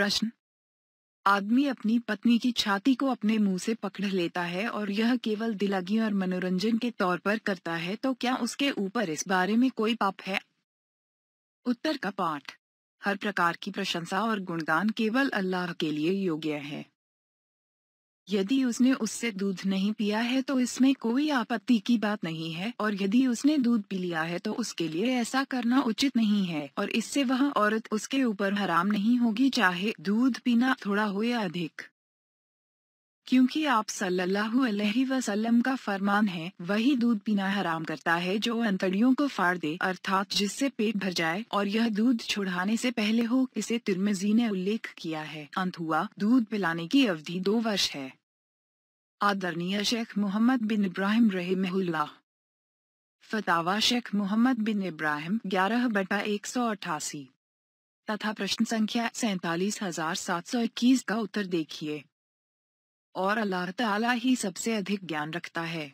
प्रश्न आदमी अपनी पत्नी की छाती को अपने मुंह से पकड़ लेता है और यह केवल दिलागी और मनोरंजन के तौर पर करता है तो क्या उसके ऊपर इस बारे में कोई पाप है उत्तर का पाठ हर प्रकार की प्रशंसा और गुणगान केवल अल्लाह के लिए योग्य है यदि उसने उससे दूध नहीं पिया है तो इसमें कोई आपत्ति की बात नहीं है और यदि उसने दूध पी लिया है तो उसके लिए ऐसा करना उचित नहीं है और इससे वह औरत उसके ऊपर हराम नहीं होगी चाहे दूध पीना थोड़ा हो या अधिक क्योंकि आप सल्लल्लाहु अलैहि वसल्लम का फरमान है वही दूध पीना हराम करता है जो अंतड़ियों को फाड़ दे अर्थात जिससे पेट भर जाए और यह दूध छुड़ाने से पहले हो इसे तिरमिजी ने उल्लेख किया है अंत हुआ दूध पिलाने की अवधि दो वर्ष है आदरणीय शेख मोहम्मद बिन इब्राहिम रहमहुल्ला फतावा शेख मोहम्मद बिन इब्राहिम ग्यारह बटा एक सौ अठासी तथा प्रश्न संख्या सैतालीस हजार सात सौ इक्कीस का उत्तर देखिए और अल्लाह ताला ही सबसे अधिक ज्ञान रखता है